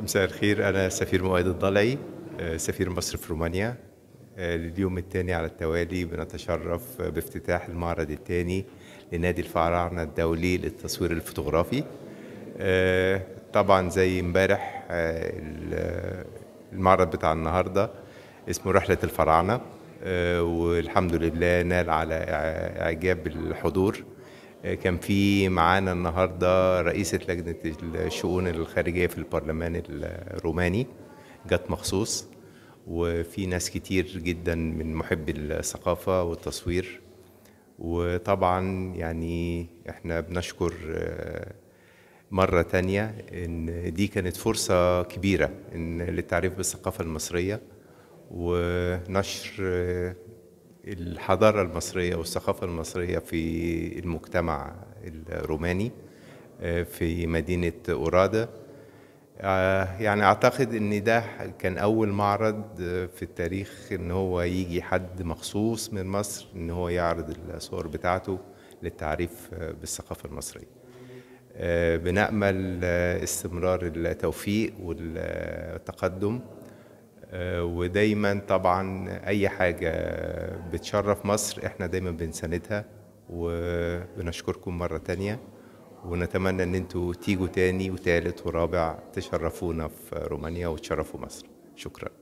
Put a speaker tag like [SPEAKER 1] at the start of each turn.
[SPEAKER 1] مساء الخير أنا سفير مؤيد الضلعي آه، سفير مصر في رومانيا آه، لليوم الثاني على التوالي بنتشرف بافتتاح المعرض الثاني لنادي الفراعنة الدولي للتصوير الفوتوغرافي آه، طبعا زي امبارح المعرض بتاع النهارده اسمه رحلة الفراعنة والحمد لله نال على إعجاب الحضور كان في معانا النهارده رئيسة لجنة الشؤون الخارجية في البرلمان الروماني جت مخصوص وفي ناس كتير جدا من محبي الثقافة والتصوير وطبعا يعني احنا بنشكر آه، مرة تانية إن دي كانت فرصة كبيرة إن للتعريف بالثقافة المصرية ونشر آه، الحضارة المصرية والثقافة المصرية في المجتمع الروماني آه، في مدينة أورادة آه، يعني أعتقد أن ده كان أول معرض آه، في التاريخ أن هو يجي حد مخصوص من مصر أن هو يعرض الصور بتاعته للتعريف بالثقافة المصرية بنأمل استمرار التوفيق والتقدم آه، ودايما طبعا اي حاجه بتشرف مصر احنا دايما بنساندها وبنشكركم مره تانية ونتمنى ان انتوا تيجوا تاني وتالت ورابع تشرفونا في رومانيا وتشرفوا مصر شكرا